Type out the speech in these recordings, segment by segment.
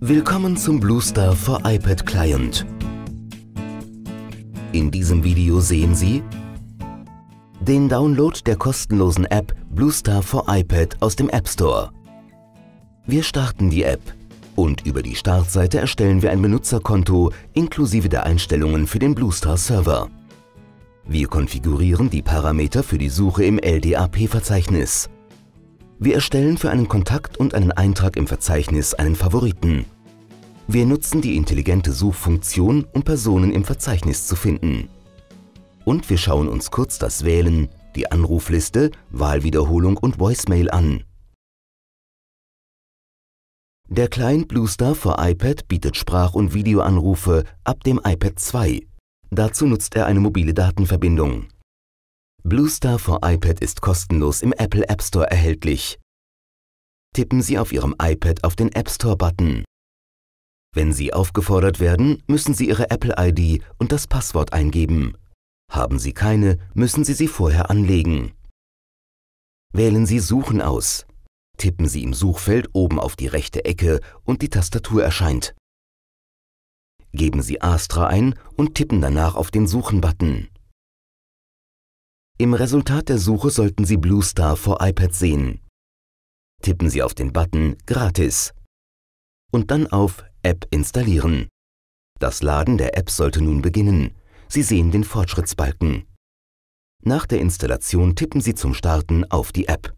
Willkommen zum Bluestar for iPad Client. In diesem Video sehen Sie den Download der kostenlosen App Bluestar for iPad aus dem App Store. Wir starten die App und über die Startseite erstellen wir ein Benutzerkonto inklusive der Einstellungen für den Bluestar Server. Wir konfigurieren die Parameter für die Suche im LDAP-Verzeichnis. Wir erstellen für einen Kontakt und einen Eintrag im Verzeichnis einen Favoriten. Wir nutzen die intelligente Suchfunktion, um Personen im Verzeichnis zu finden. Und wir schauen uns kurz das Wählen, die Anrufliste, Wahlwiederholung und Voicemail an. Der Client Bluestar für iPad bietet Sprach- und Videoanrufe ab dem iPad 2. Dazu nutzt er eine mobile Datenverbindung. Bluestar for iPad ist kostenlos im Apple App Store erhältlich. Tippen Sie auf Ihrem iPad auf den App Store-Button. Wenn Sie aufgefordert werden, müssen Sie Ihre Apple-ID und das Passwort eingeben. Haben Sie keine, müssen Sie sie vorher anlegen. Wählen Sie Suchen aus. Tippen Sie im Suchfeld oben auf die rechte Ecke und die Tastatur erscheint. Geben Sie Astra ein und tippen danach auf den Suchen-Button. Im Resultat der Suche sollten Sie Blue Star for iPad sehen. Tippen Sie auf den Button Gratis und dann auf App installieren. Das Laden der App sollte nun beginnen. Sie sehen den Fortschrittsbalken. Nach der Installation tippen Sie zum Starten auf die App.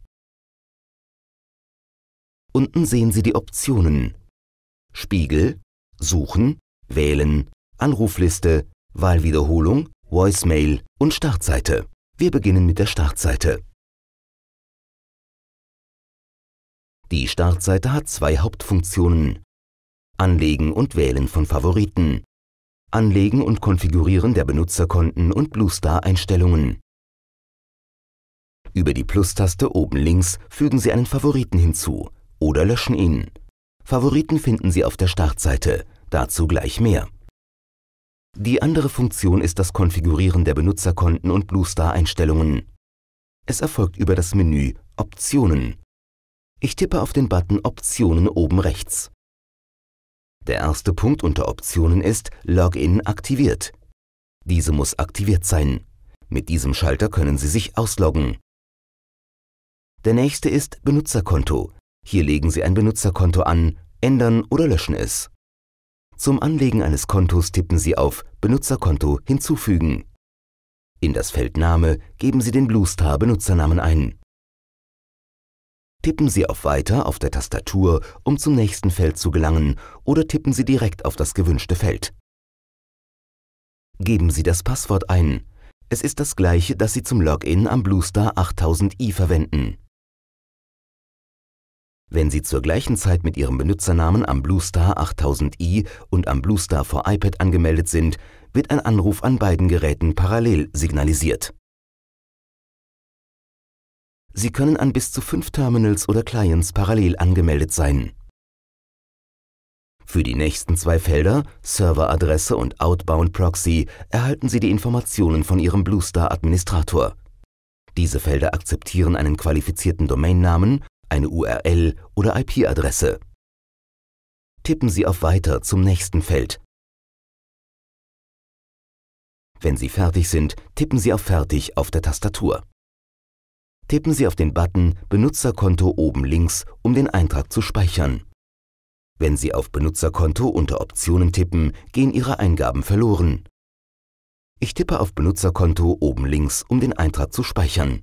Unten sehen Sie die Optionen Spiegel, Suchen, Wählen, Anrufliste, Wahlwiederholung, Voicemail und Startseite. Wir beginnen mit der Startseite. Die Startseite hat zwei Hauptfunktionen. Anlegen und Wählen von Favoriten. Anlegen und Konfigurieren der Benutzerkonten und Bluestar-Einstellungen. Über die Plus-Taste oben links fügen Sie einen Favoriten hinzu oder löschen ihn. Favoriten finden Sie auf der Startseite, dazu gleich mehr. Die andere Funktion ist das Konfigurieren der Benutzerkonten und Bluestar-Einstellungen. Es erfolgt über das Menü Optionen. Ich tippe auf den Button Optionen oben rechts. Der erste Punkt unter Optionen ist Login aktiviert. Diese muss aktiviert sein. Mit diesem Schalter können Sie sich ausloggen. Der nächste ist Benutzerkonto. Hier legen Sie ein Benutzerkonto an, ändern oder löschen es. Zum Anlegen eines Kontos tippen Sie auf Benutzerkonto hinzufügen. In das Feld Name geben Sie den Bluestar Benutzernamen ein. Tippen Sie auf Weiter auf der Tastatur, um zum nächsten Feld zu gelangen, oder tippen Sie direkt auf das gewünschte Feld. Geben Sie das Passwort ein. Es ist das gleiche, das Sie zum Login am Bluestar 8000i verwenden. Wenn Sie zur gleichen Zeit mit Ihrem Benutzernamen am BlueStar 8000i und am BlueStar for iPad angemeldet sind, wird ein Anruf an beiden Geräten parallel signalisiert. Sie können an bis zu fünf Terminals oder Clients parallel angemeldet sein. Für die nächsten zwei Felder, Serveradresse und Outbound Proxy, erhalten Sie die Informationen von Ihrem BlueStar-Administrator. Diese Felder akzeptieren einen qualifizierten Domainnamen eine URL oder IP-Adresse. Tippen Sie auf Weiter zum nächsten Feld. Wenn Sie fertig sind, tippen Sie auf Fertig auf der Tastatur. Tippen Sie auf den Button Benutzerkonto oben links, um den Eintrag zu speichern. Wenn Sie auf Benutzerkonto unter Optionen tippen, gehen Ihre Eingaben verloren. Ich tippe auf Benutzerkonto oben links, um den Eintrag zu speichern.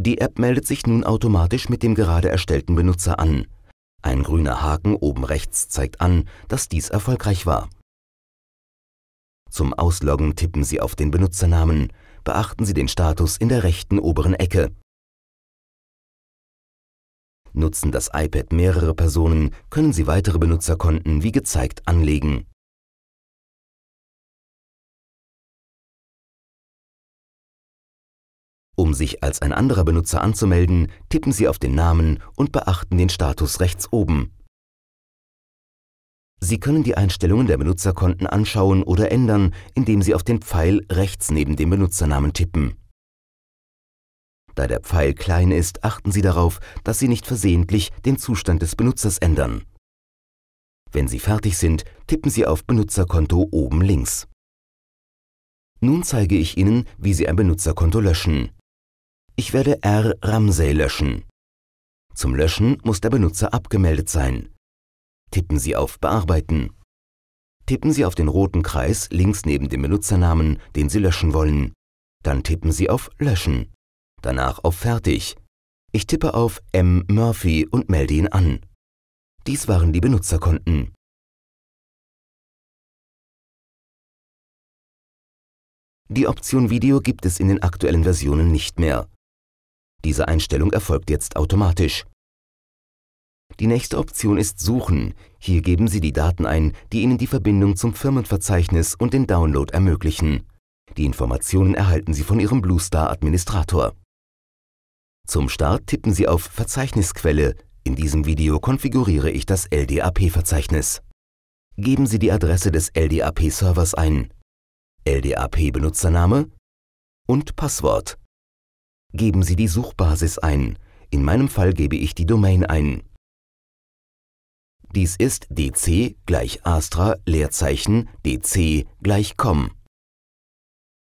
Die App meldet sich nun automatisch mit dem gerade erstellten Benutzer an. Ein grüner Haken oben rechts zeigt an, dass dies erfolgreich war. Zum Ausloggen tippen Sie auf den Benutzernamen, beachten Sie den Status in der rechten oberen Ecke. Nutzen das iPad mehrere Personen, können Sie weitere Benutzerkonten wie gezeigt anlegen Um sich als ein anderer Benutzer anzumelden, tippen Sie auf den Namen und beachten den Status rechts oben. Sie können die Einstellungen der Benutzerkonten anschauen oder ändern, indem Sie auf den Pfeil rechts neben dem Benutzernamen tippen. Da der Pfeil klein ist, achten Sie darauf, dass Sie nicht versehentlich den Zustand des Benutzers ändern. Wenn Sie fertig sind, tippen Sie auf Benutzerkonto oben links. Nun zeige ich Ihnen, wie Sie ein Benutzerkonto löschen. Ich werde R. Ramsey löschen. Zum Löschen muss der Benutzer abgemeldet sein. Tippen Sie auf Bearbeiten. Tippen Sie auf den roten Kreis links neben dem Benutzernamen, den Sie löschen wollen. Dann tippen Sie auf Löschen. Danach auf Fertig. Ich tippe auf M. Murphy und melde ihn an. Dies waren die Benutzerkonten. Die Option Video gibt es in den aktuellen Versionen nicht mehr. Diese Einstellung erfolgt jetzt automatisch. Die nächste Option ist Suchen. Hier geben Sie die Daten ein, die Ihnen die Verbindung zum Firmenverzeichnis und den Download ermöglichen. Die Informationen erhalten Sie von Ihrem Bluestar-Administrator. Zum Start tippen Sie auf Verzeichnisquelle. In diesem Video konfiguriere ich das LDAP-Verzeichnis. Geben Sie die Adresse des LDAP-Servers ein, LDAP-Benutzername und Passwort. Geben Sie die Suchbasis ein. In meinem Fall gebe ich die Domain ein. Dies ist dc gleich astra Leerzeichen dc gleich com.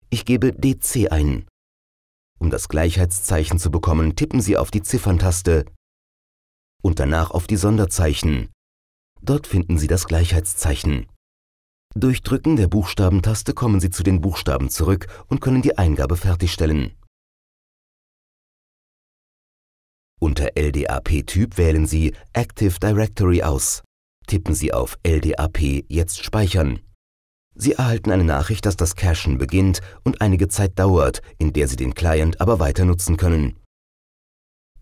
Ich gebe dc ein. Um das Gleichheitszeichen zu bekommen, tippen Sie auf die Zifferntaste und danach auf die Sonderzeichen. Dort finden Sie das Gleichheitszeichen. Durch Drücken der Buchstabentaste kommen Sie zu den Buchstaben zurück und können die Eingabe fertigstellen. Unter LDAP-Typ wählen Sie Active Directory aus. Tippen Sie auf LDAP Jetzt speichern. Sie erhalten eine Nachricht, dass das Cachen beginnt und einige Zeit dauert, in der Sie den Client aber weiter nutzen können.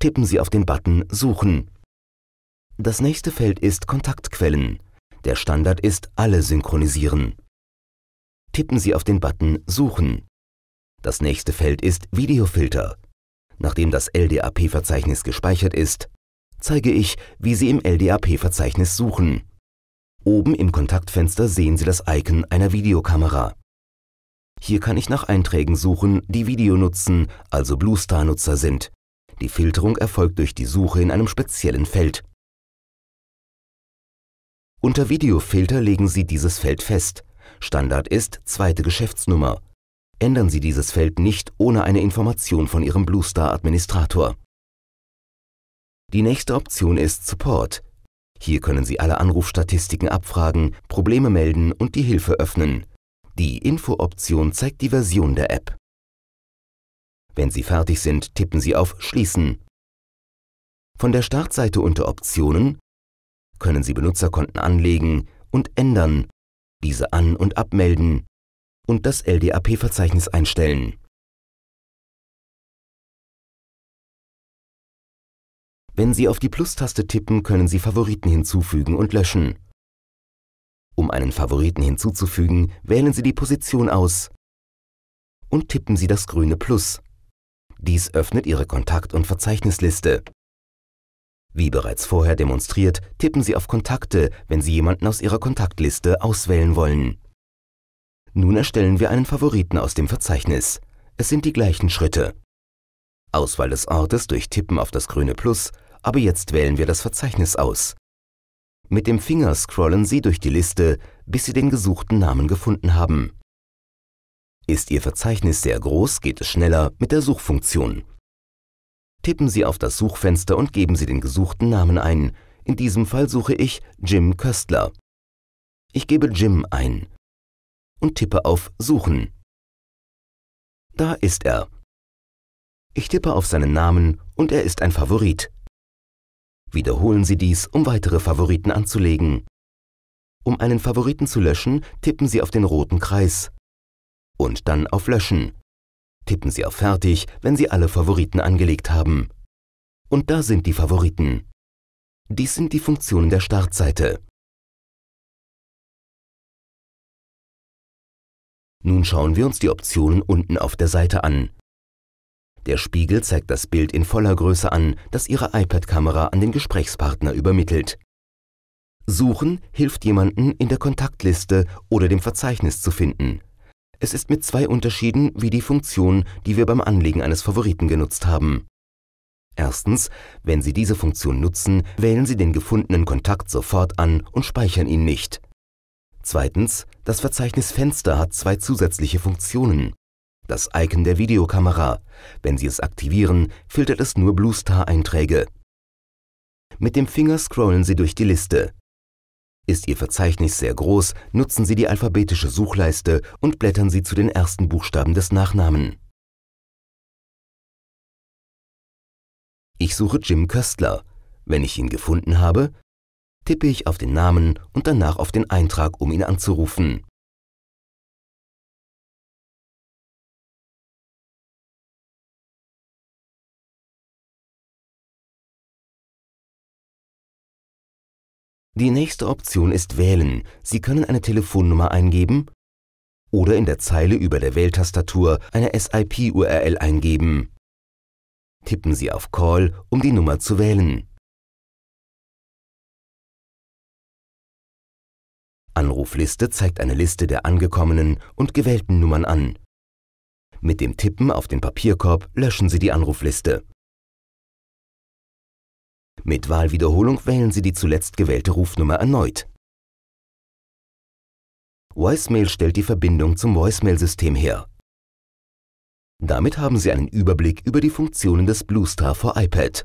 Tippen Sie auf den Button Suchen. Das nächste Feld ist Kontaktquellen. Der Standard ist Alle synchronisieren. Tippen Sie auf den Button Suchen. Das nächste Feld ist Videofilter nachdem das LDAP-Verzeichnis gespeichert ist, zeige ich, wie Sie im LDAP-Verzeichnis suchen. Oben im Kontaktfenster sehen Sie das Icon einer Videokamera. Hier kann ich nach Einträgen suchen, die Video nutzen, also Bluestar-Nutzer sind. Die Filterung erfolgt durch die Suche in einem speziellen Feld. Unter Videofilter legen Sie dieses Feld fest. Standard ist zweite Geschäftsnummer ändern Sie dieses Feld nicht ohne eine Information von Ihrem Bluestar-Administrator. Die nächste Option ist Support. Hier können Sie alle Anrufstatistiken abfragen, Probleme melden und die Hilfe öffnen. Die Info-Option zeigt die Version der App. Wenn Sie fertig sind, tippen Sie auf Schließen. Von der Startseite unter Optionen können Sie Benutzerkonten anlegen und ändern, diese an- und abmelden, und das LDAP-Verzeichnis einstellen. Wenn Sie auf die Plus-Taste tippen, können Sie Favoriten hinzufügen und löschen. Um einen Favoriten hinzuzufügen, wählen Sie die Position aus und tippen Sie das grüne Plus. Dies öffnet Ihre Kontakt- und Verzeichnisliste. Wie bereits vorher demonstriert, tippen Sie auf Kontakte, wenn Sie jemanden aus Ihrer Kontaktliste auswählen wollen. Nun erstellen wir einen Favoriten aus dem Verzeichnis. Es sind die gleichen Schritte. Auswahl des Ortes durch Tippen auf das grüne Plus, aber jetzt wählen wir das Verzeichnis aus. Mit dem Finger scrollen Sie durch die Liste, bis Sie den gesuchten Namen gefunden haben. Ist Ihr Verzeichnis sehr groß, geht es schneller mit der Suchfunktion. Tippen Sie auf das Suchfenster und geben Sie den gesuchten Namen ein. In diesem Fall suche ich Jim Köstler. Ich gebe Jim ein und tippe auf Suchen. Da ist er. Ich tippe auf seinen Namen und er ist ein Favorit. Wiederholen Sie dies, um weitere Favoriten anzulegen. Um einen Favoriten zu löschen, tippen Sie auf den roten Kreis. Und dann auf Löschen. Tippen Sie auf Fertig, wenn Sie alle Favoriten angelegt haben. Und da sind die Favoriten. Dies sind die Funktionen der Startseite. Nun schauen wir uns die Optionen unten auf der Seite an. Der Spiegel zeigt das Bild in voller Größe an, das Ihre iPad-Kamera an den Gesprächspartner übermittelt. Suchen hilft jemanden in der Kontaktliste oder dem Verzeichnis zu finden. Es ist mit zwei Unterschieden wie die Funktion, die wir beim Anlegen eines Favoriten genutzt haben. Erstens, wenn Sie diese Funktion nutzen, wählen Sie den gefundenen Kontakt sofort an und speichern ihn nicht. Zweitens, das Verzeichnis Fenster hat zwei zusätzliche Funktionen. Das Icon der Videokamera. Wenn Sie es aktivieren, filtert es nur Bluestar-Einträge. Mit dem Finger scrollen Sie durch die Liste. Ist Ihr Verzeichnis sehr groß, nutzen Sie die alphabetische Suchleiste und blättern Sie zu den ersten Buchstaben des Nachnamen. Ich suche Jim Köstler. Wenn ich ihn gefunden habe, tippe ich auf den Namen und danach auf den Eintrag, um ihn anzurufen. Die nächste Option ist Wählen. Sie können eine Telefonnummer eingeben oder in der Zeile über der Wähltastatur eine SIP-URL eingeben. Tippen Sie auf Call, um die Nummer zu wählen. Anrufliste zeigt eine Liste der angekommenen und gewählten Nummern an. Mit dem Tippen auf den Papierkorb löschen Sie die Anrufliste. Mit Wahlwiederholung wählen Sie die zuletzt gewählte Rufnummer erneut. Voicemail stellt die Verbindung zum Voicemail-System her. Damit haben Sie einen Überblick über die Funktionen des Bluestar vor iPad.